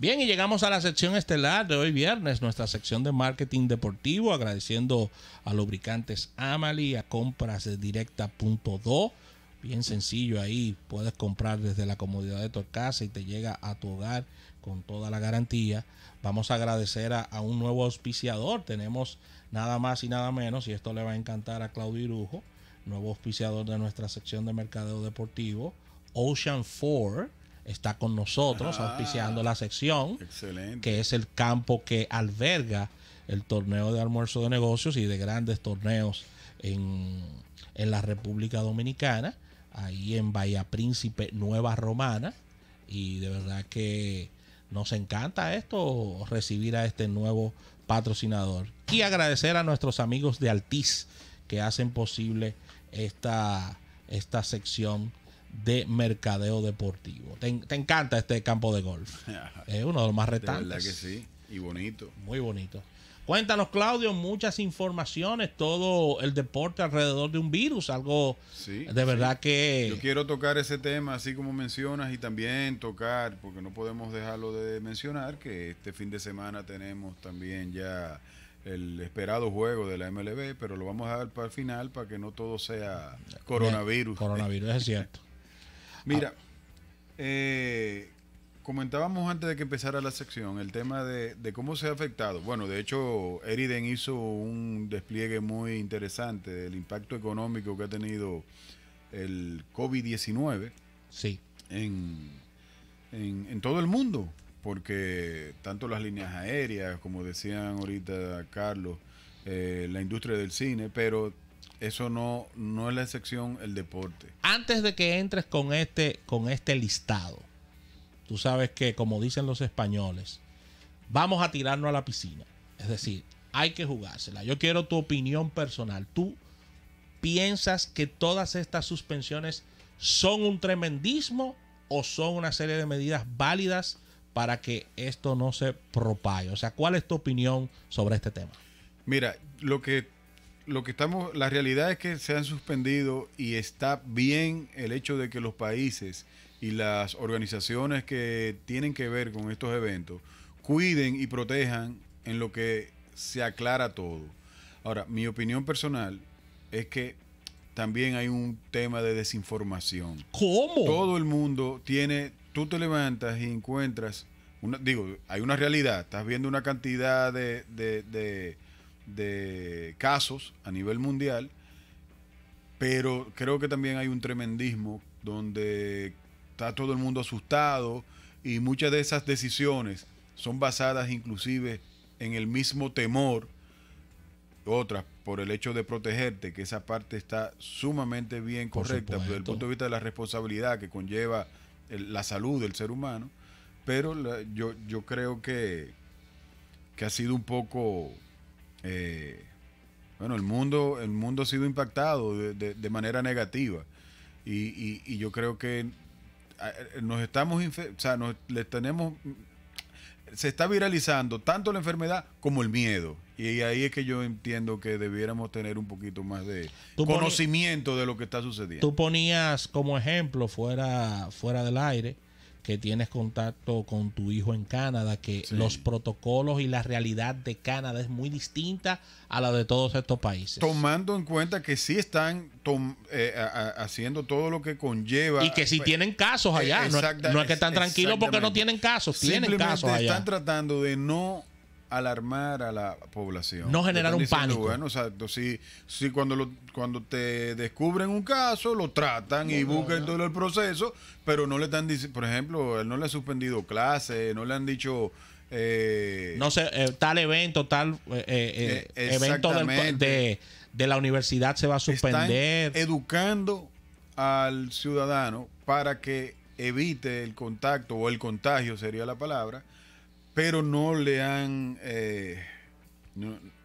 Bien, y llegamos a la sección estelar de hoy viernes, nuestra sección de marketing deportivo, agradeciendo a Lubricantes Amali, a directa.do. Bien sencillo ahí, puedes comprar desde la comodidad de tu casa y te llega a tu hogar con toda la garantía. Vamos a agradecer a, un nuevo auspiciador, tenemos nada más y nada menos, y esto le va a encantar a Claudio Irujo, nuevo auspiciador de nuestra sección de mercadeo deportivo, Ocean 4 está con nosotros ah, auspiciando la sección, que es el campo que alberga el torneo de almuerzo de negocios y de grandes torneos en, la República Dominicana, ahí en Bahía Príncipe, Nueva Romana, y de verdad que nos encanta esto, recibir a este nuevo patrocinador. Y agradecer a nuestros amigos de Altiz que hacen posible esta sección de mercadeo deportivo. Te, encanta este campo de golf. es uno de los más retantes. verdad que sí. Y bonito. Muy bonito. Cuéntanos, Claudio, muchas informaciones, todo el deporte alrededor de un virus, algo de verdad que... Yo quiero tocar ese tema, así como mencionas, y también tocar, porque no podemos dejarlo de mencionar, que este fin de semana tenemos también ya el esperado juego de la MLB, pero lo vamos a dar para el final para que no todo sea coronavirus. coronavirus, es cierto. Mira, eh, comentábamos antes de que empezara la sección el tema de, cómo se ha afectado. Bueno, de hecho, Eriden hizo un despliegue muy interesante del impacto económico que ha tenido el COVID-19 sí. En, todo el mundo, porque tanto las líneas aéreas, como decían ahorita Carlos, eh, la industria del cine, pero eso no, no es la excepción el deporte. Antes de que entres con este, con este listado, tú sabes que, como dicen los españoles, vamos a tirarnos a la piscina. Es decir, hay que jugársela. Yo quiero tu opinión personal. ¿Tú piensas que todas estas suspensiones son un tremendismo o son una serie de medidas válidas para que esto no se propague? O sea, ¿cuál es tu opinión sobre este tema? Mira, lo que lo que estamos, la realidad es que se han suspendido y está bien el hecho de que los países y las organizaciones que tienen que ver con estos eventos cuiden y protejan en lo que se aclara todo. Ahora, mi opinión personal es que también hay un tema de desinformación. ¿Cómo? Todo el mundo tiene, tú te levantas y encuentras, una, digo, hay una realidad, estás viendo una cantidad de de casos a nivel mundial, pero creo que también hay un tremendismo donde está todo el mundo asustado y muchas de esas decisiones son basadas inclusive en el mismo temor, otras por el hecho de protegerte, que esa parte está sumamente bien correcta desde el punto de vista de la responsabilidad que conlleva la salud del ser humano, pero yo, yo creo que, que ha sido un poco eh, bueno, el mundo, el mundo ha sido impactado de, manera negativa. Y, yo creo que eh, nos estamos, les tenemos, se está viralizando tanto la enfermedad como el miedo. Y ahí es que yo entiendo que debiéramos tener un poquito más de conocimiento de lo que está sucediendo. Tú ponías como ejemplo fuera, fuera del aire que tienes contacto con tu hijo en Canadá, que los protocolos y la realidad de Canadá es muy distinta a la de todos estos países. Tomando en cuenta que sí están eh, haciendo todo lo que conlleva. Y que si pues, tienen casos eh, allá. No, es que están tranquilos porque no tienen casos, tienen casos Están tratando de no alarmar a la población. No generar un pánico. Bueno, exacto. Si, si cuando, lo, cuando te descubren un caso, lo tratan y buscan todo el proceso, pero no le están diciendo, por ejemplo, él no le ha suspendido clases, no le han dicho... Eh, no sé, eh, tal evento, tal eh, evento de, de, la universidad se va a suspender. educando al ciudadano para que evite el contacto o el contagio sería la palabra pero no le han... Eh,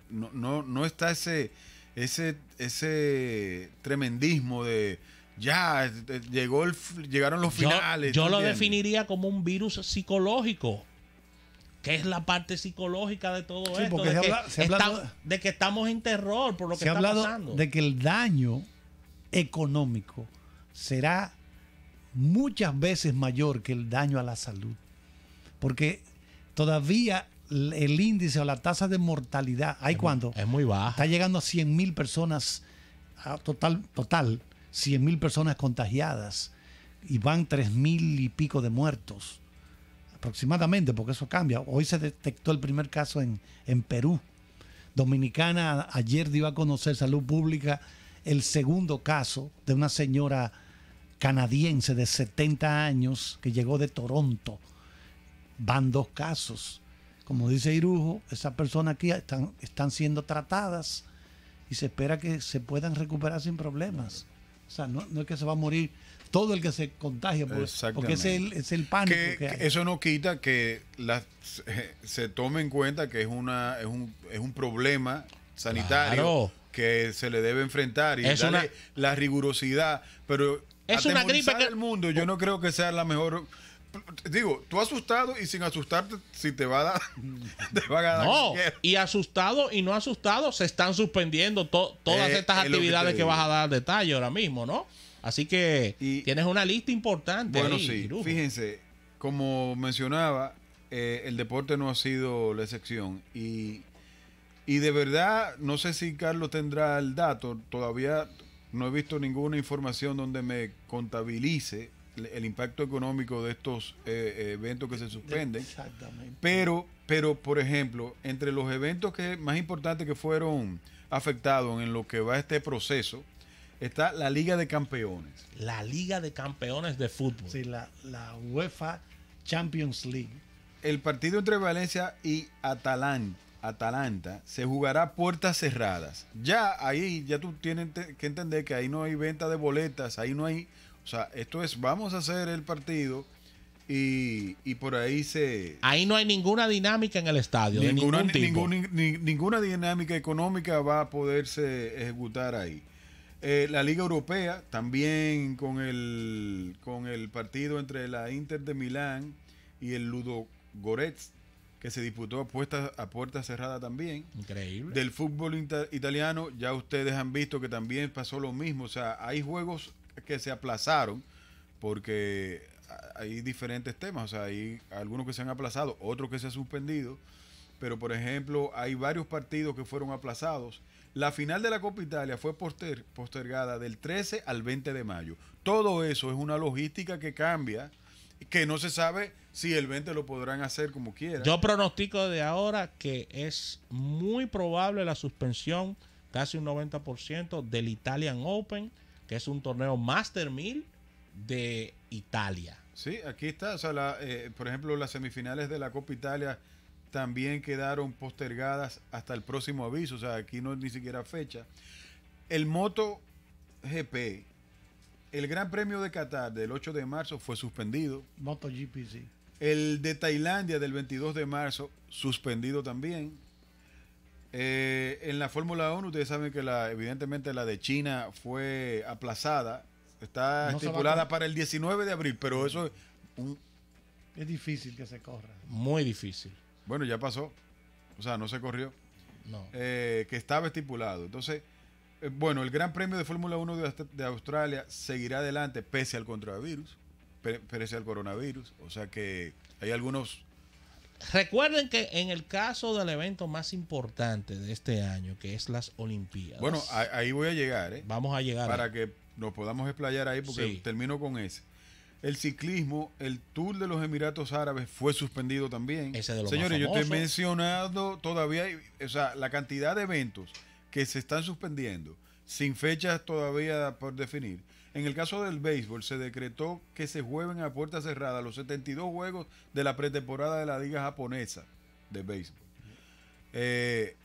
no, está ese, ese, ese tremendismo de ya eh, llegó llegaron los finales. Yo, lo definiría como un virus psicológico. Que es la parte psicológica de todo esto. De, que estamos en terror por lo que se ha hablado De que el daño económico será muchas veces mayor que el daño a la salud. Porque todavía el índice o la tasa de mortalidad, ¿hay cuando Es muy baja. Está llegando a 100 mil personas, a total, total, 100 mil personas contagiadas y van 3 mil y pico de muertos, aproximadamente, porque eso cambia. Hoy se detectó el primer caso en, en Perú. Dominicana ayer dio a conocer Salud Pública el segundo caso de una señora canadiense de 70 años que llegó de Toronto van dos casos. Como dice Irujo, esas personas aquí están, están siendo tratadas y se espera que se puedan recuperar sin problemas. O sea, no, es que se va a morir todo el que se contagia, porque es el, es el pánico. Que, hay. Eso no quita que eh, se, tome en cuenta que es, una, es, un, es un problema sanitario que se le debe enfrentar y darle la rigurosidad, pero es una gripe que mundo yo no creo que sea la mejor digo, tú asustado y sin asustarte, si te va a dar, No, y asustado y no asustado, se están suspendiendo todas eh, estas actividades que, vas a dar detalle ahora mismo, ¿no? Así que tienes una lista importante. Bueno, sí, fíjense, como mencionaba, eh, el deporte no ha sido la excepción y, y de verdad, no sé si Carlos tendrá el dato, todavía no he visto ninguna información donde me contabilice el impacto económico de estos eh, eh, eventos que se suspenden. Exactamente. Pero, pero, por ejemplo, entre los eventos que más importantes que fueron afectados en lo que va este proceso, está la Liga de Campeones. La Liga de Campeones de Fútbol. Sí, la, UEFA Champions League. El partido entre Valencia y Atalanta. Atalanta se jugará puertas cerradas. Ya ahí, ya tú tienes que entender que ahí no hay venta de boletas, ahí no hay o sea, esto es, vamos a hacer el partido y, por ahí se... Ahí no hay ninguna dinámica en el estadio. Ninguna, ningún ninguna dinámica económica va a poderse ejecutar ahí. Eh, la Liga Europea también con el, con el partido entre la Inter de Milán y el Ludo Goretz, que se disputó a, puerta, a cerrada también. Increíble. Del fútbol italiano, ya ustedes han visto que también pasó lo mismo. O sea, hay juegos que se aplazaron porque hay diferentes temas, o sea, hay algunos que se han aplazado, otros que se han suspendido, pero por ejemplo, hay varios partidos que fueron aplazados. La final de la Copa Italia fue postergada del 13 al 20 de mayo. Todo eso es una logística que cambia, que no se sabe si el 20 lo podrán hacer como quieran. Yo pronostico de ahora que es muy probable la suspensión, casi un 90% del Italian Open que es un torneo Master 1000 de Italia. Sí, aquí está. O sea, eh, por ejemplo, las semifinales de la Copa Italia también quedaron postergadas hasta el próximo aviso. O sea, aquí no es ni siquiera fecha. El Moto GP, el Gran Premio de Qatar del 8 de marzo fue suspendido. MotoGP, sí. El de Tailandia del 22 de marzo suspendido también. Eh, en la Fórmula 1, ustedes saben que la, evidentemente la de China fue aplazada. Está estipulada para el 19 de abril, pero eso es, es difícil que se corra. Muy difícil. Bueno, ya pasó. O sea, no se corrió. No. Eh, que estaba estipulado. Entonces, eh, bueno, el Gran Premio de Fórmula 1 de, de, Australia seguirá adelante pese al coronavirus, pese al coronavirus. O sea que hay algunos Recuerden que en el caso del evento más importante de este año, que es las Olimpiadas. Bueno, ahí voy a llegar, ¿eh? Vamos a llegar. Para que nos podamos explayar ahí, porque termino con ese. El ciclismo, el Tour de los Emiratos Árabes fue suspendido también. Ese Señores, yo estoy mencionando todavía, o sea, la cantidad de eventos que se están suspendiendo sin fechas todavía por definir en el caso del béisbol, se decretó que se jueguen a puerta cerrada los 72 juegos de la pretemporada de la Liga Japonesa de Béisbol. Eh,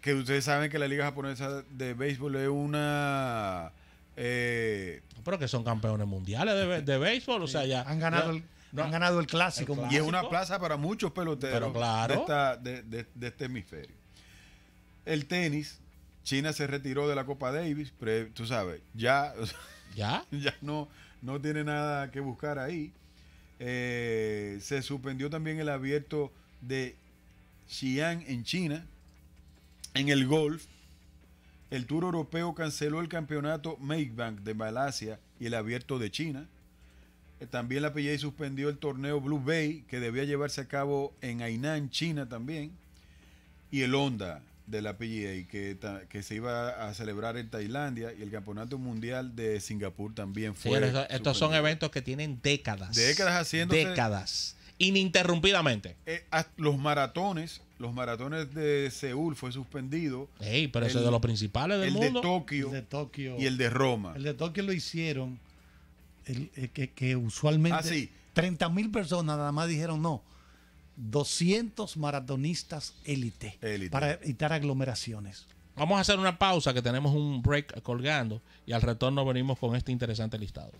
que ustedes saben que la Liga Japonesa de Béisbol es una. Eh, Pero que son campeones mundiales de, béisbol, o sea, ya. Han ganado el. No, han ganado el clásico, Y es una plaza para muchos peloteros de, este hemisferio. El tenis, China se retiró de la Copa Davis, pero tú sabes, ya ¿Ya? no, no tiene nada que buscar ahí. Eh, se suspendió también el abierto de Xi'an en China, en el golf. El Tour Europeo canceló el campeonato Make Bank de Malasia y el abierto de China. Eh, también la PGA suspendió el torneo Blue Bay, que debía llevarse a cabo en Hainan, China también. Y el Honda, de la PGA que, que se iba a celebrar en Tailandia y el Campeonato Mundial de Singapur también fue. estos son eventos que tienen décadas. Décadas haciendo. Décadas. Ininterrumpidamente. Eh, los maratones, los maratones de Seúl fue suspendido. Ey, pero eso de los principales del mundo. Tokio, el de Tokio y el de Roma. El de Tokio lo hicieron, el, eh, que, que, usualmente ah, 30 mil personas nada más dijeron no. 200 maratonistas élite para evitar aglomeraciones. Vamos a hacer una pausa que tenemos un break colgando y al retorno venimos con este interesante listado.